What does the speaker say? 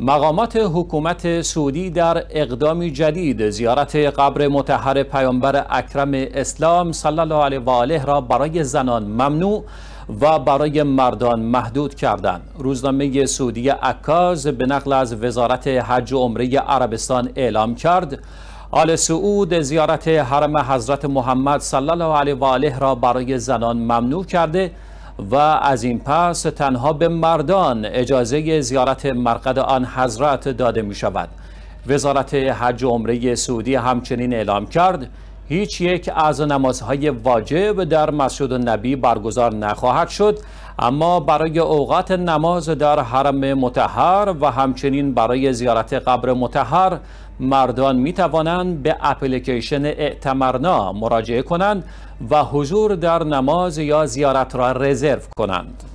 مقامات حکومت سعودی در اقدامی جدید زیارت قبر متحر پیامبر اکرم اسلام صلی الله علیه و آله را برای زنان ممنوع و برای مردان محدود کردند. روزنامه سعودی عکاز به نقل از وزارت حج و عمره عربستان اعلام کرد آل سعود زیارت حرم حضرت محمد صلی الله علیه و آله را برای زنان ممنوع کرده و از این پس تنها به مردان اجازه زیارت مرقد آن حضرت داده می شود وزارت حج و عمره سعودی همچنین اعلام کرد هیچ یک از نمازهای واجب در مسجد نبی برگزار نخواهد شد اما برای اوقات نماز در حرم متحر و همچنین برای زیارت قبر متحر مردان می توانند به اپلیکیشن اعتمرنا مراجعه کنند و حضور در نماز یا زیارت را رزرو کنند